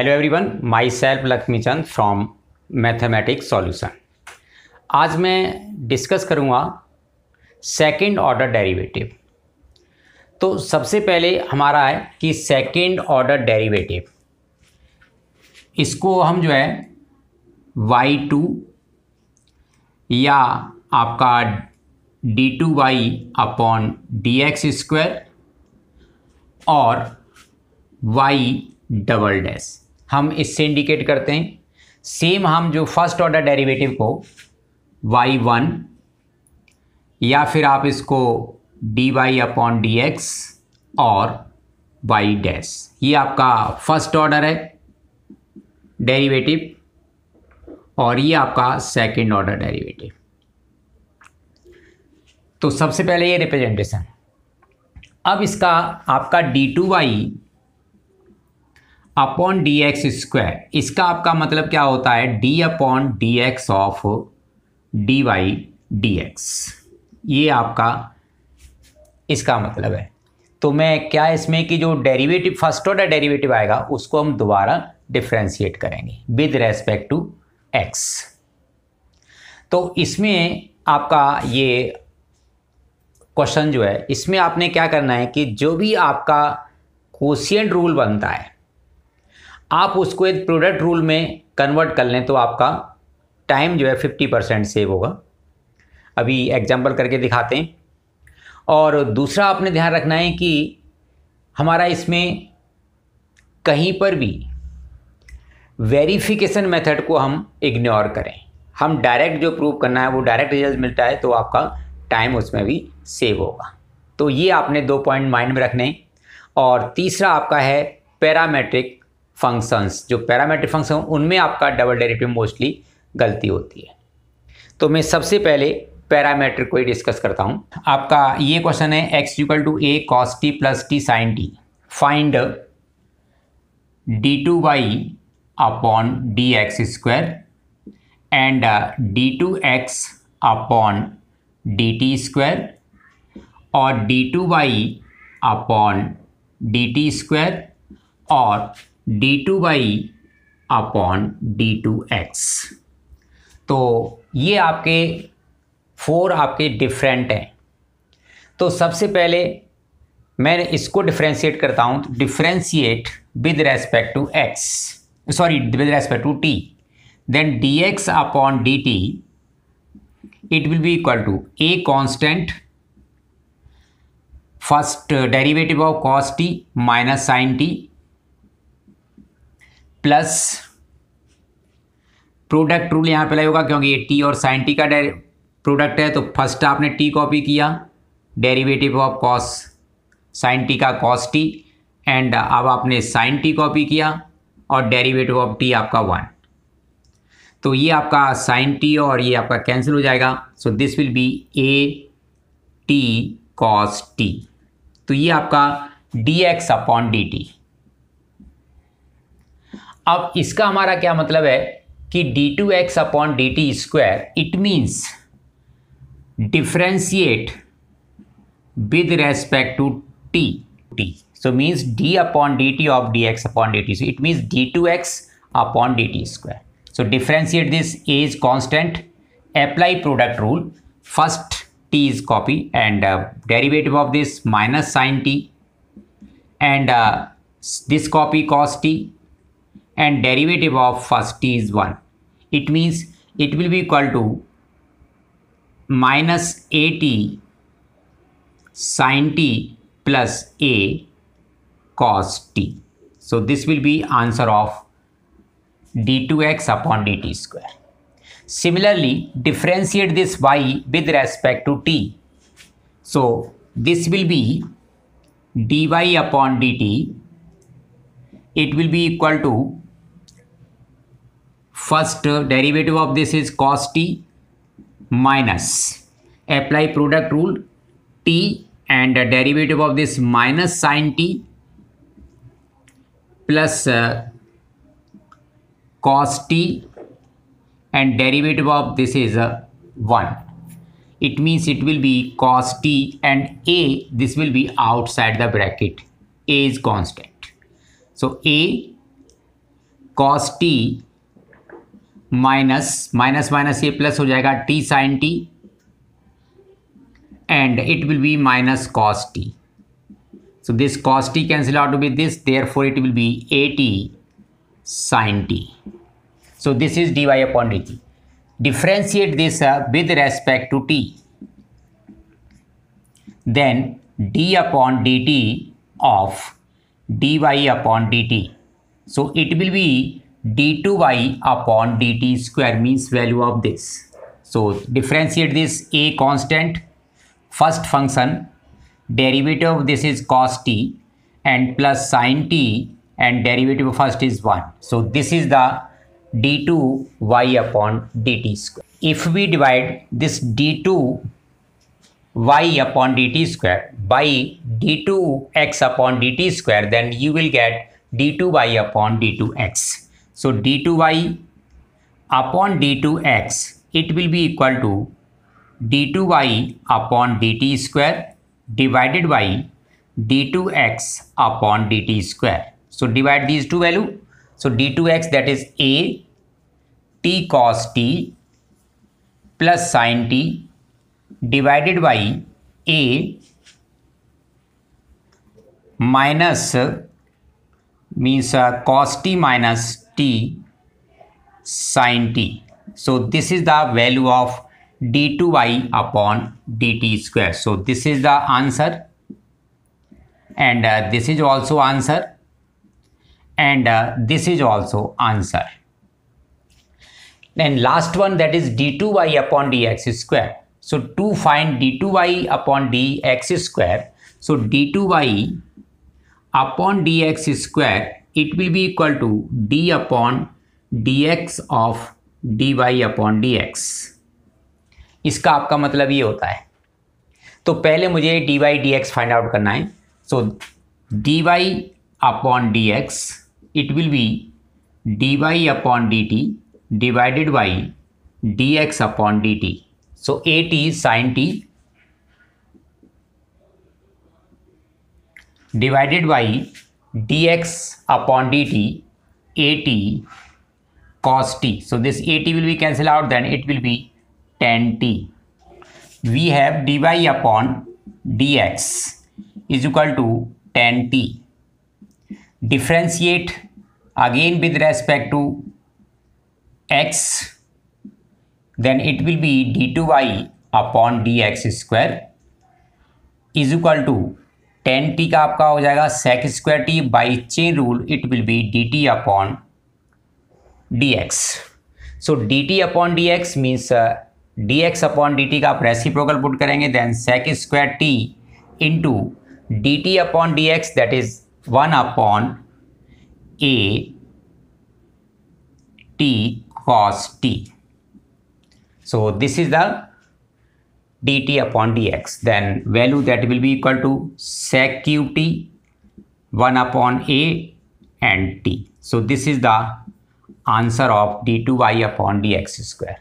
Hello everyone my self Lakshmi Chand from mathematics solution आज मैं discuss करूँगा सेकंड ऑर्डर डेरिवेटिव तो सबसे पहले हमारा है कि सेकंड ऑर्डर डेरिवेटिव इसको हम जो है वाई टू या आपका D two Y upon D X square और वाई डबल डैश हम इससे इंडिकेट करते हैं सेम हम जो फर्स्ट ऑर्डर डेरिवेटिव को वाई वन या फिर आप इसको D Y upon D X और वाई डैश ये आपका फर्स्ट ऑर्डर है डेरिवेटिव और ये आपका सेकंड ऑर्डर डेरिवेटिव तो सबसे पहले ये रिप्रेजेंटेशन अब इसका आपका D two Y upon D X square इसका आपका मतलब क्या होता है D upon D X of D Y D X ये आपका इसका मतलब है तो मैं क्या इसमें कि जो डेरिवेटिव फर्स्ट ऑर्डर डेरिवेटिव आएगा उसको हम दोबारा डिफ्रेंशिएट करेंगे विद रेस्पेक्ट टू एक्स तो इसमें आपका ये क्वेश्चन जो है इसमें आपने क्या करना है कि जो भी आपका कोशियन रूल बनता है आप उसको एक प्रोडक्ट रूल में कन्वर्ट कर लें तो आपका टाइम जो है फिफ्टी परसेंट सेव होगा अभी एग्जाम्पल करके दिखाते हैं और दूसरा आपने ध्यान रखना है कि हमारा इसमें कहीं पर भी वेरिफिकेशन मेथड को हम इग्नोर करें हम डायरेक्ट जो प्रूव करना है वो डायरेक्ट रिजल्ट मिलता है तो आपका टाइम उसमें भी सेव होगा तो ये आपने दो पॉइंट माइंड में रखने और तीसरा आपका है पैरामेट्रिक फंक्शंस जो पैरामेट्रिक फंक्शन उनमें आपका डबल डेरिवेटिव मोस्टली गलती होती है तो मैं सबसे पहले पैरामेट्रिक को ही डिस्कस करता हूँ आपका ये क्वेश्चन है X equal to A cos T plus T sine T find D two Y upon D X square and D two X upon D T square और D two Y upon D T square और D two Y upon D two X तो ये आपके four आपके different हैं तो सबसे पहले मैं इसको डिफ्रेंशिएट करता हूँ तो differentiate with respect to X sorry with respect to T then D X upon D T it will be equal to A constant first derivative of cos T minus sine T plus product rule यहाँ पे live होगा क्योंकि ये T और sign T का product है तो first आपने टी कॉपी किया derivative of cos sine T का कॉस टी एंड अब आपने साइन टी कॉपी किया और डेरिवेटिव ऑफ टी आपका वन तो ये आपका साइन टी और ये आपका कैंसिल हो जाएगा so this will be A T cos T तो ये आपका D X upon D T अब इसका हमारा क्या मतलब है कि D two X upon D T square it means differentiate with respect to T T so means D upon D T of D X upon D T so it means D two X upon D T square so differentiate this A is constant apply product rule first T is copy and derivative of this minus sine T and this copy cos T and derivative of first is 1. It means it will be equal to minus at sin t plus a cos t. So this will be answer of d2x upon dt square. Similarly, differentiate this y with respect to t. So this will be dy upon dt. It will be equal to First derivative of this is cos t minus. Apply product rule t and derivative of this minus sine t plus uh, cos t and derivative of this is uh, 1. It means it will be cos t and a this will be outside the bracket. a is constant. So a cos t Minus minus minus a plus ये plus हो जाएगा T sine and it will be minus cos t so this cos t cancel out with this therefore it will be at sine t so this is dy upon dt differentiate this uh, with respect to t then d upon dt of dy upon dt so it will be d2y upon dt square means value of this. So differentiate this a constant first function derivative of this is cos t and plus sine t and derivative of first is 1. So this is the d2y upon dt square. If we divide this d2 y upon dt square by d2 x upon dt square then you will get d2 y upon d2 x. So d2y upon d2x it will be equal to d2y upon dt square divided by d2x upon dt square. So divide these two value. So d2x that is a t cos t plus sin t divided by a minus means uh, cos t minus t sine t. So this is the value of d2y upon dt square. So this is the answer and uh, this is also answer and uh, this is also answer. Then last one that is d2y upon dx square. So to find d2y upon dx square, so d2y upon dx square it will be equal to d upon dx of dy upon dx इसका आपका मतलब ये होता है तो पहले मुझे dy dx find out करना है so dy upon dx it will be dy upon dt divided by D X upon D T so A T sine T divided by dx upon dt at cos t. So this at will be cancelled out then it will be tan t. We have dy upon dx is equal to tan t. Differentiate again with respect to x then it will be d2y upon dx square is equal to tan T का आपका हो जाएगा sec square T by chain rule it will be D T upon D X so D T upon D X means D X upon D T का आप reciprocal put करेंगे then sec square T into D T upon D X that is one upon A T cos T so this is the dt upon dx. Then value that will be equal to sec qt 1 upon a and t. So this is the answer of D two Y upon D X square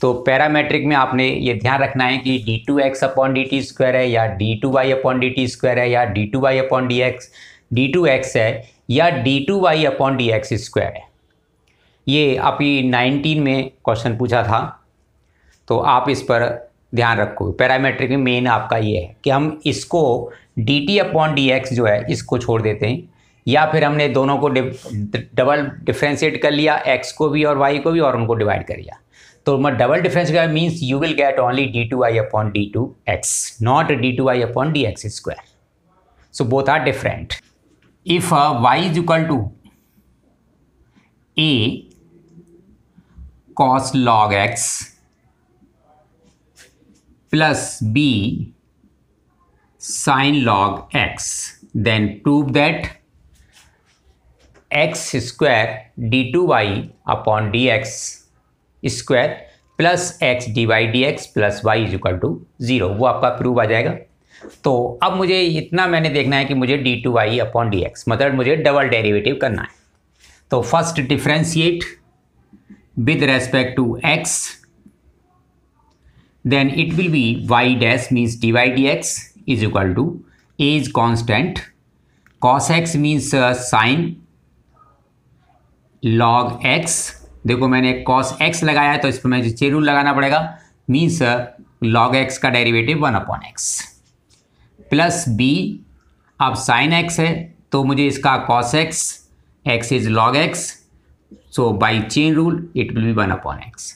तो parametric में आपने ये ध्यान रखना है कि D two X upon D T square है या D two Y upon D T square है या D two Y upon D X D two X है या D two Y upon D X square है ये अभी नाइनटीन में क्वेश्चन पूछा था तो आप इस पर ध्यान रखो पैरामेट्रिक में मेन आपका ये है कि हम इसको D T upon D X जो है इसको छोड़ देते हैं या फिर हमने दोनों को डि, डबल डिफ्रेंशिएट कर लिया एक्स को भी और वाई को भी और उनको डिवाइड कर लिया तो मैं डबल डिफरेंस का means you will get only D two Y upon D two X not D two Y upon D X square so both are different if Y is equal to A cos log X plus b देन log x. Then prove that x square d2y upon dx square plus X D Y D X plus Y is equal to zero वो आपका prove आ जाएगा तो अब मुझे इतना मैंने देखना है कि मुझे D two Y upon D X मतलब मुझे डबल डेरिवेटिव करना है तो first differentiate with respect to X then it will be y dash means dy dx is equal to a is constant cos x means uh, sine log x देखो मैंने cos x लगाया है तो इस पर मुझे चेरू लगाना पड़ेगा मीन्स log x का derivative one upon X plus B अब साइन x है तो मुझे इसका cos x x is log x so by chain rule it will be one upon X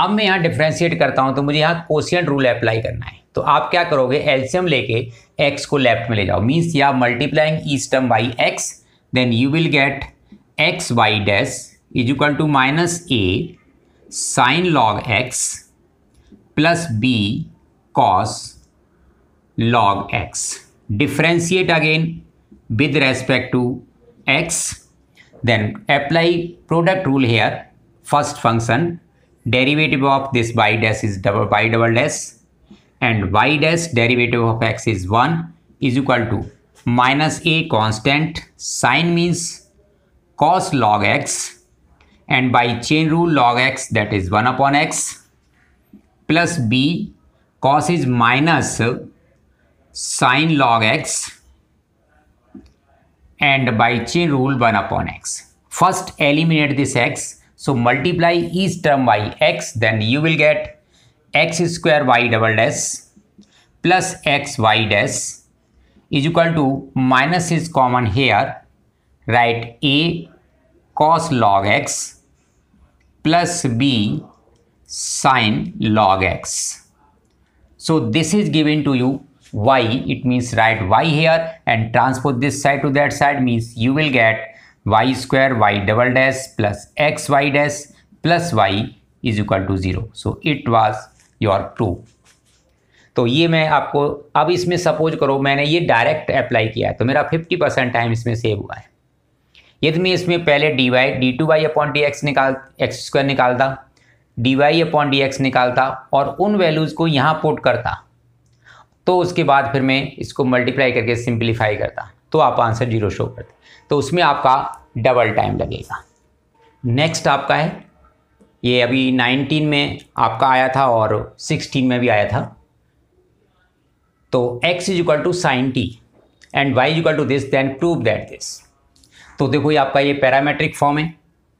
अब मैं यहाँ डिफ्रेंशिएट करता हूँ तो मुझे यहाँ कोशियन रूल अप्लाई करना है तो आप क्या करोगे एल्शियम लेके एक्स को लेफ्ट में ले जाओ मीन्स या multiplying each term by X then you will get X Y dash is equal to minus A sine log X plus B cos log X differentiate again with respect to X then apply product rule here first function derivative of this y dash is double y double dash and y dash derivative of x is 1 is equal to minus a constant sine means cos log x and by chain rule log x that is 1 upon x plus b cos is minus sine log x and by chain rule 1 upon x. First eliminate this x so multiply each term by x then you will get x square y double dash plus x y dash is equal to minus is common here write a cos log x plus b sine log x. So this is given to you y it means write y here and transpose this side to that side means you will get Y square Y double dash plus X Y dash plus Y is equal to zero so it was your proof तो ये मैं आपको अब इसमें suppose करो मैंने ये direct apply किया है तो मेरा फिफ्टी परसेंट टाइम इसमें सेव हुआ है यदि मैं इसमें पहले D Y D two Y upon D X निकाल एक्स स्क्वायर निकालता D Y upon D X निकालता और उन वैल्यूज़ को यहाँ पुट करता तो उसके बाद फिर मैं इसको मल्टीप्लाई करके सिंप्लीफाई करता तो आप आंसर जीरो शो करते तो उसमें आपका डबल टाइम लगेगा नेक्स्ट आपका है ये अभी 19 में आपका आया था और 16 में भी आया था तो x is equal to sine T and y is equal to this then prove that this तो देखो ये आपका ये पैरामेट्रिक फॉर्म है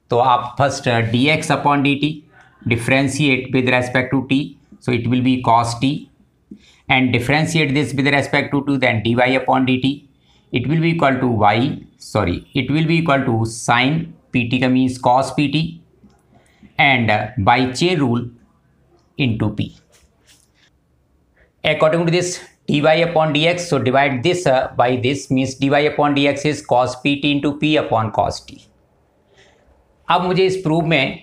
तो आप first D X upon D T differentiate with respect to T so will be cos T and differentiate this with respect to to then D Y upon D T it will be equal to Y sorry it will be equal to sine P T का means cos P T and by chain rule into P according to this D Y upon D X so divide this by this means D Y upon D X is cos P T into P upon cos T अब मुझे इस prove में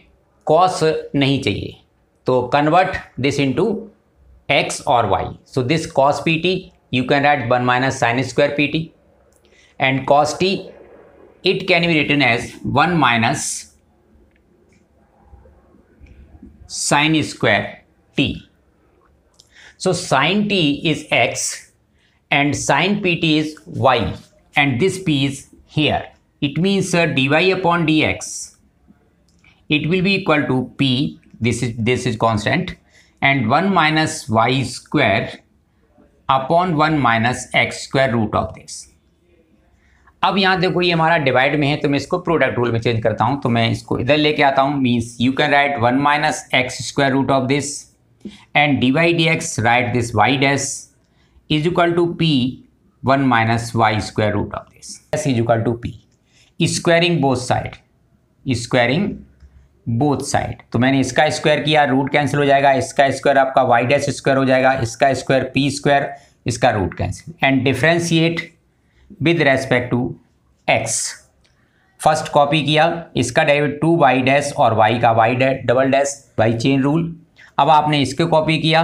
cos नहीं चाहिए तो convert this into X और Y so this cos P T you can write one minus sine square P T and cos t, it can be written as 1 minus sine square t. So sine t is x and sine pt is y and this p is here. It means uh, dy upon dx. It will be equal to p, this is, this is constant, and 1 minus y square upon 1 minus x square root of this. अब यहाँ देखो ये हमारा divide में है तो मैं इसको प्रोडक्ट रूल में चेंज करता हूँ तो मैं इसको इधर लेके आता हूँ means you can write one minus x square root of this and D Y D X write this Y dash is equal to P one minus Y square root of this S is equal to P squaring both side squaring both side तो मैंने इसका square किया root cancel हो जाएगा इसका square आपका Y dash square हो जाएगा इसका स्क्वायर पी स्क्वायर इसका root cancel and differentiate with respect to X first copy किया इसका डेविड टू वाई डैश और वाई का Y double dash by chain rule अब आपने इसके कॉपी किया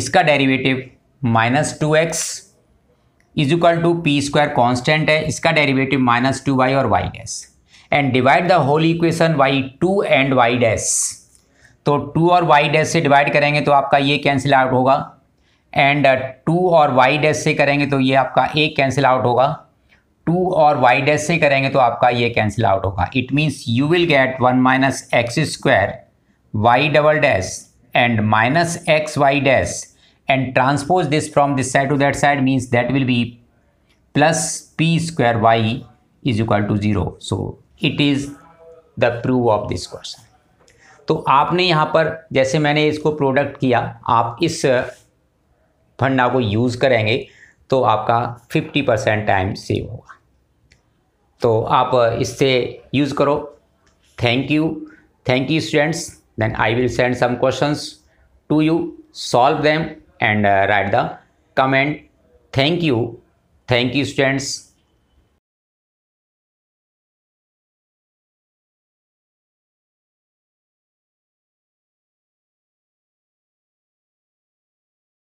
इसका derivative minus two X is equal to P square constant है इसका डेरिवेटिव माइनस टू वाई और Y dash and divide the whole equation Y two and Y dash तो two और वाई डैश से डिवाइड करेंगे तो आपका ये कैंसिल आउट होगा एंड uh, टू और वाई डैश से करेंगे तो ये आपका ए कैंसिल आउट होगा टू और वाई डैश से करेंगे तो आपका ये कैंसिल आउट होगा it means you will get one minus x square Y double dash and minus x Y dash and transpose this from this side to that side means that will be plus P square y is equal to zero so it is the prove of this question तो आपने यहाँ पर जैसे मैंने इसको product किया आप इस फंड आपको यूज़ करेंगे तो आपका 50 परसेंट टाइम सेव होगा तो आप इससे यूज़ करो thank you thank you students then I will send some questions to you solve them and write the comment thank you thank you students